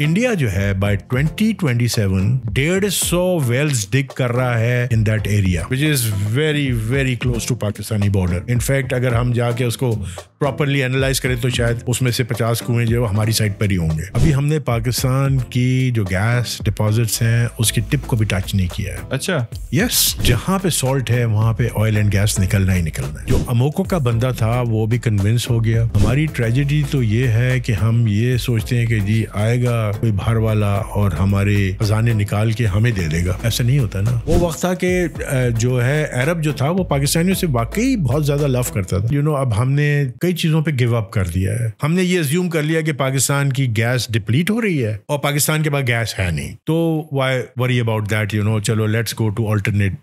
India जो है bye 2027 डेढ़ सौ वेल्स डिग कर रहा है in that area which is very very close to Pakistani border in fact अगर हम जाके उसको प्रॉपरली एनालाइज करें तो शायद उसमें से पचास कुएं जो हमारी साइड पर ही होंगे अभी हमने पाकिस्तान की जो गैस डिपॉजिट्स हैं उसकी टिप को भी टच नहीं किया है अच्छा यस जहाँ पे सॉल्ट है वहाँ पे ऑयल एंड गैस निकलना ही निकलना है जो अमोको का बंदा था वो भी कन्विंस हो गया हमारी ट्रेजिडी तो ये है कि हम ये सोचते हैं कि जी आएगा कोई बाहर वाला और हमारे खजाने निकाल के हमें दे देगा ऐसा नहीं होता ना वो वक्त था कि जो है अरब जो था वो पाकिस्तानियों से वाकई बहुत ज्यादा लव करता था यू you नो know, अब हमने कई कई चीज़ों पे गिव अप कर दिया है हमने ये अज्यूम कर लिया कि पाकिस्तान की गैस डिप्लीट हो रही है और पाकिस्तान के पास गैस है नहीं तो why worry about that you know चलो let's go to alternate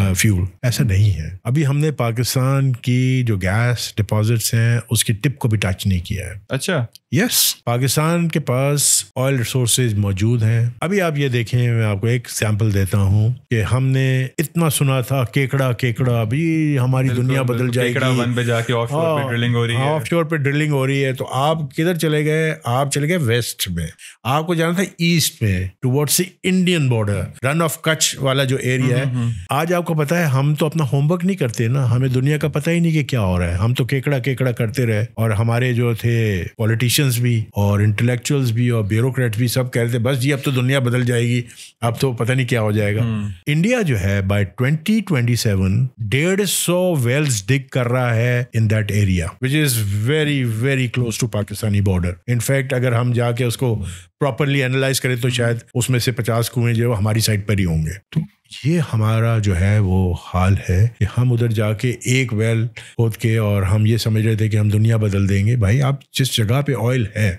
fuel ऐसा नहीं है अभी हमने पाकिस्तान की जो गैस डिपॉजिट्स हैं उसकी टिप को भी टच नहीं किया है अच्छा यस yes, पाकिस्तान के पास ऑयल रिसोर्सेज मौजूद हैं अभी आप ये देखें मैं आपको एक सैंपल देता हूँ कि हमने इतना सुना था केकड़ा केकड़ा अभी हमारी दुनिया बदल जाएगी पे जाके ऑफशोर ड्रिलिंग हाँ, हो रही है ऑफ शोर पे ड्रिलिंग हो रही है तो आप किधर चले गए आप चले गए वेस्ट में आपको जाना था ईस्ट में towards Indian border Rann of Kutch वाला जो एरिया है हम्म, हम्म, हम्म। आज आपको पता है हम तो अपना होमवर्क नहीं करते ना हमें दुनिया का पता ही नहीं कि क्या हो रहा है हम तो केकड़ा केकड़ा करते रहे और हमारे जो थे पॉलिटिशियंस भी और इंटेलेक्चुअल्स भी और ब्यूरोक्रेट भी सब कह रहे थे बस जी अब तो दुनिया बदल जाएगी अब तो पता नहीं क्या हो जाएगा इंडिया जो है बाय 2027 डेढ़ सौ वेल्स डिग कर रहा है in that area which is very very close to Pakistani border in fact अगर हम जाके उसको प्रॉपरली एनालाइज करें तो शायद उसमें से पचास कुएं जो है हमारी साइड पर ही होंगे तो ये हमारा जो है वो हाल है कि हम उधर जाके एक वेल खोद के और हम ये समझ रहे थे कि हम दुनिया बदल देंगे भाई आप जिस जगह पे ऑयल है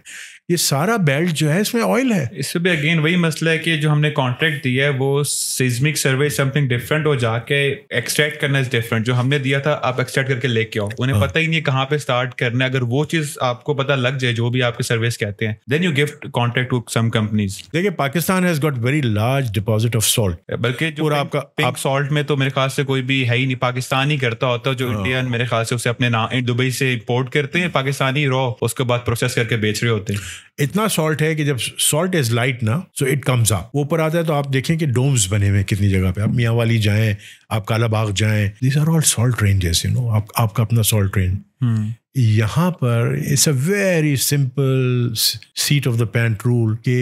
ये सारा बेल्ट जो है इसमें ऑयल है इससे भी अगेन वही मसला है कि जो हमने कॉन्ट्रैक्ट दिया है वो सिज्मिक सर्वे समथिंग डिफरेंट हो जाके एक्सट्रैक्ट करना इज डिफरेंट जो हमने दिया था आप एक्सट्रैक्ट करके लेके आओ उन्हें हाँ। पता ही नहीं कहाँ पे स्टार्ट करना है अगर वो चीज आपको पता लग जाए जो भी आपके सर्विस कहते हैं then you gift contract to some companies देखिए Pakistan has got very large deposit of salt बल्कि जो आपका आप सॉल्ट में तो मेरे ख्याल से कोई भी है ही नहीं पाकिस्तान ही करता होता जो इंडियन हाँ। मेरे ख्याल से उसे अपने नाम दुबई से इम्पोर्ट करते हैं पाकिस्तानी रॉ उसके बाद प्रोसेस करके बेच रहे होते हैं इतना सॉल्ट है कि जब सॉल्ट इज लाइट ना सो इट कम्स अप ऊपर आता है तो आप देखें कि डोम्स बने हुए कितनी जगह पे आप मियाँ वाली जाएं आप कालाबाग जाएं this are all salt ranges you know आप, आपका अपना सॉल्ट रेंज hmm. यहाँ पर it's a very simple seat of the pant rule के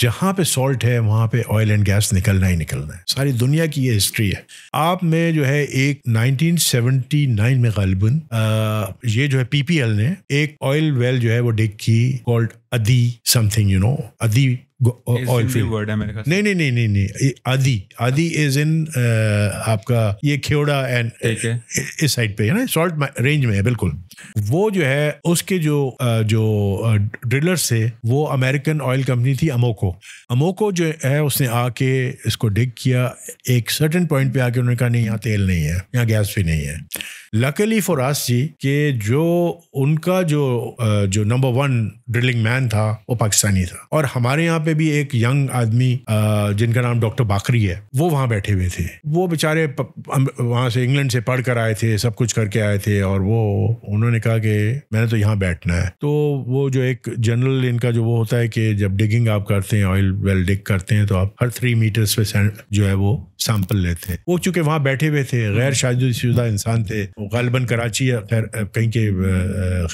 जहाँ पे सॉल्ट है वहाँ पे ऑयल एंड गैस निकलना ही निकलना है सारी दुनिया की ये हिस्ट्री है आप में जो है एक 1979 में गालिबन ये जो है पीपीएल ने एक ऑयल वेल जो है वो डिग की कॉल्ड अदि समथिंग यू नो अदि ऑयल फील्ड नहीं नहीं नहीं नहीं आदि आदि इज इन आपका ये खेवड़ा एंड इस साइड पे है ना सॉल्ट रेंज में है बिल्कुल वो जो है उसके जो जो ड्रिलर्स थे वो अमेरिकन ऑयल कंपनी थी अमोको अमोको अमोको जो है उसने आके इसको डिग किया एक सर्टन पॉइंट पे आके उन्होंने कहा नहीं यहाँ तेल नहीं है यहाँ गैस भी नहीं है लकली फॉर आस जी के जो उनका जो जो नंबर वन ड्रिलिंग मैन था वो पाकिस्तानी था और हमारे यहाँ पे भी एक यंग आदमी जिनका नाम डॉक्टर बाकरी है वो वहाँ बैठे हुए थे वो बेचारे वहाँ से इंग्लैंड से पढ़ कर आए थे सब कुछ करके आए थे और वो उन्होंने कहा कि मैंने तो यहाँ बैठना है तो वो जो एक जनरल इनका जो वो होता है कि जब डिगिंग आप करते हैं ऑयल वेल डिग करते हैं तो आप हर थ्री मीटर्स पे जो है वो सैंपल लेते हैं वो चूंकि वहाँ बैठे हुए थे गैर शादी शुदा इंसान थे गलबन कराची या खैर कहीं के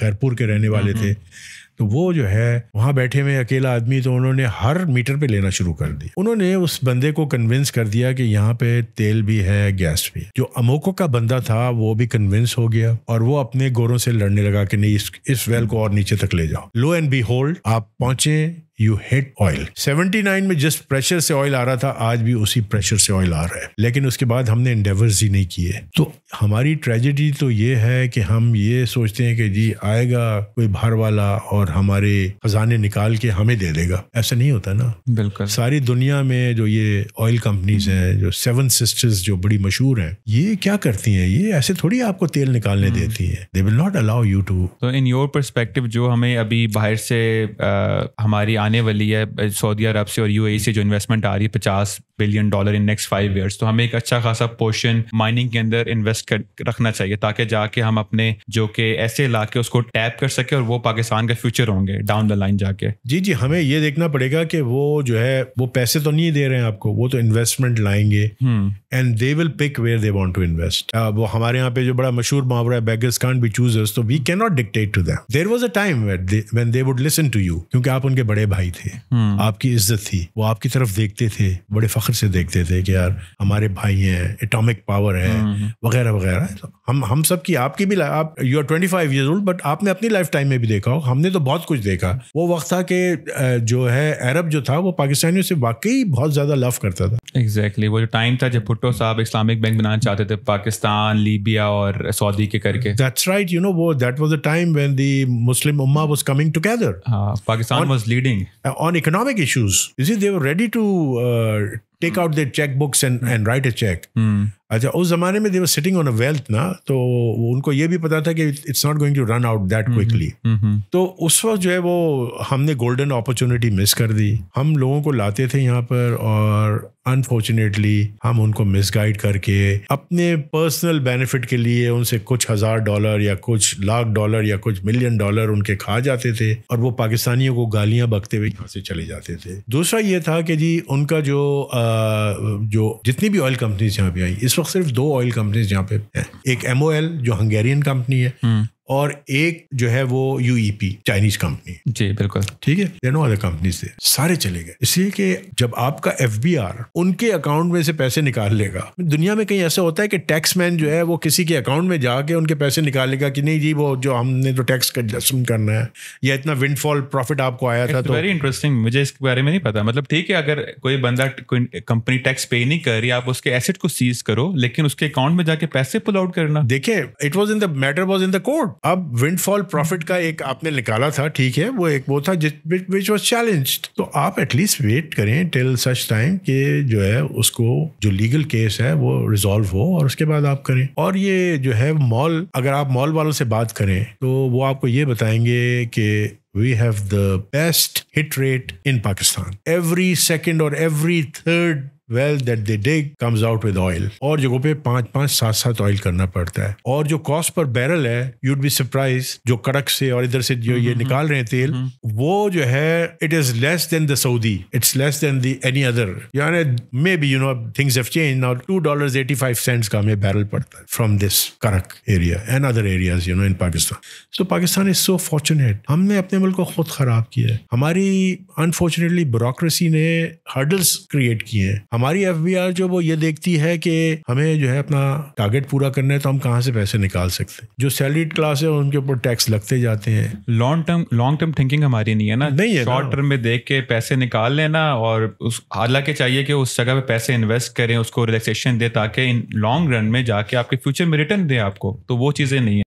खैरपुर के रहने वाले हम्म, थे हम्म। तो वो जो है वहाँ बैठे हुए अकेला आदमी तो उन्होंने हर मीटर पे लेना शुरू कर दिया उन्होंने उस बंदे को कन्विंस कर दिया कि यहाँ पे तेल भी है गैस भी जो अमोको का बंदा था वो भी कन्विंस हो गया और वो अपने गोरों से लड़ने लगा कि नहीं इस, इस वेल को और नीचे तक ले जाओ लो एंड बी होल्ड आप पहुंचे यू हेट ऑयल 79 में जिस प्रेशर से ऑयल आ रहा था आज भी उसी प्रेशर से ऑयल आ रहा है लेकिन उसके बाद हमने इंडेवर्स ही नहीं किए तो हमारी ट्रेजेडी तो ये है कि हम ये सोचते हैं कि जी आएगा कोई बाहर वाला और हमारे खजाने निकाल के हमें दे देगा ऐसा नहीं होता ना बिल्कुल सारी दुनिया में जो ये ऑयल कंपनीज हैं जो सेवन सिस्टर्स जो बड़ी मशहूर हैं ये क्या करती हैं ये ऐसे थोड़ी आपको तेल निकालने हम्म। देती हैं they will not allow you to in your perspective जो हमें अभी बाहर से आ, हमारी आने वाली है सऊदी अरब से और यू e से जो इन्वेस्टमेंट आ रही है पचास billion dollar in next five years तो हमें एक अच्छा खासा पोर्शन माइनिंग के अंदर इन्वेस्ट कर रखना चाहिए ताकि जाके हम अपने जो के ऐसे इलाके उसको टैप कर सके और वो पाकिस्तान का फ्यूचर होंगे डाउन द लाइन जाके जी जी हमें ये देखना पड़ेगा कि वो जो है वो पैसे तो नहीं दे रहे हैं आपको वो तो इन्वेस्टमेंट लाएंगे and they will pick where they want to invest वो हमारे यहाँ पे जो बड़ा मशहूर मुहावरा है बैगर्स कांट बी चूजर्स तो we can not dictate to them there was a time when they would listen to you क्योंकि आप उनके बड़े भाई भाई थे हम्म। आपकी इज्जत थी वो आपकी तरफ देखते थे बड़े फख्र से देखते थे कि यार हमारे भाई हैं एटॉमिक पावर है हम्म, हम्म। वगैरह वगैरह तो हम हम सब की आपकी भी आप you are twenty five year old but आपने अपनी लाइफ टाइम में भी देखा हो हमने तो बहुत कुछ देखा वो वक्त था कि जो है अरब जो था वो पाकिस्तानियों से वाकई बहुत ज्यादा लव करता था एग्जैक्टली exactly. वो जो टाइम था जब भुट्टो साहब इस्लामिक बैंक बनाना चाहते थे पाकिस्तान लीबिया और सऊदी के करके दैट्स राइट यू नो वो that was the time when the Muslim उम्मा was coming together Pakistan was leading Uh, on economic issues. You see, they were ready to uh, take out their checkbooks and, and write a check. Mm. अच्छा उस जमाने में they were sitting on a wealth ना तो उनको ये भी पता था कि it's not going to run out that quickly तो उस वक्त जो है वो हमने गोल्डन अपॉर्चुनिटी मिस कर दी हम लोगों को लाते थे यहाँ पर और अनफॉर्चुनेटली हम उनको मिसगाइड करके अपने पर्सनल बेनिफिट के लिए उनसे कुछ हज़ार डॉलर या कुछ लाख डॉलर या कुछ मिलियन डॉलर उनके खा जाते थे और वो पाकिस्तानियों को गालियां बकते हुए यहाँ से चले जाते थे दूसरा ये था कि जी उनका जो आ, जो जितनी भी ऑयल कंपनीज यहाँ पे आई इस वक्त सिर्फ दो ऑयल कंपनीज यहाँ पे हैं एक एम जो हंगेरियन कंपनी है हम्म। और एक जो है वो यूईपी चाइनीज कंपनी जी बिल्कुल ठीक है देर अदर कंपनीज थे सारे चले गए इसलिए कि जब आपका एफ उनके अकाउंट में से पैसे निकाल लेगा दुनिया में कहीं ऐसा होता है कि टैक्स मैन जो है वो किसी के अकाउंट में जाके उनके पैसे निकालेगा कि नहीं जी वो जो हमने तो टैक्स का एडजस्टमेंट करना है या इतना विंडफॉल प्रॉफिट आपको आया था तो वेरी इंटरेस्टिंग मुझे इसके बारे में नहीं पता मतलब ठीक है अगर कोई बंदा कोई कंपनी टैक्स पे नहीं कर रही आप उसके एसेट को सीज करो लेकिन उसके अकाउंट में जाके पैसे पुल आउट करना देखिए it was in the matter was in the court अब विंडफॉल प्रॉफिट का एक आपने निकाला था ठीक है वो एक वो था विच वॉज चैलेंज तो आप एटलीस्ट वेट करें टिल सच टाइम के जो है उसको जो लीगल केस है वो रिजोल्व हो और उसके बाद आप करें और ये जो है मॉल अगर आप मॉल वालों से बात करें तो वो आपको ये बताएंगे कि we have the best hit rate in Pakistan. Every second or every third well that they dig comes out with oil और जगहों पे पांच पांच सात सात ऑयल करना पड़ता है और जो कॉस्ट पर बैरल है यूड बी सरप्राइज जो कड़क से और इधर से जो ये निकाल रहे हैं तेल वो जो है it is less than the Saudi it's less than the any other यानी maybe you know things have change now two dollar eighty five cents का हमें बैरल पड़ता है from this Karak area and other areas you know in Pakistan so Pakistan is so fortunate हमने अपने मुल्क को खुद खराब किया है हमारी अनफॉर्चुनेटली ब्यूरोक्रेसी ने हर्डल्स क्रिएट किए हैं हमारी एफ जो वो ये देखती है कि हमें जो है अपना टारगेट पूरा करना है तो हम कहाँ से पैसे निकाल सकते हैं जो सैलरीड क्लास है उनके ऊपर टैक्स लगते जाते हैं long term long term thinking हमारी नहीं है ना नहीं है शॉर्ट टर्म में देख के पैसे निकाल लेना और उस हालांकि चाहिए कि उस जगह पे पैसे इन्वेस्ट करें उसको रिलैक्सेशन दे ताकि इन लॉन्ग रन में जाके आपके फ्यूचर में रिटर्न दे आपको तो वो चीज़ें नहीं है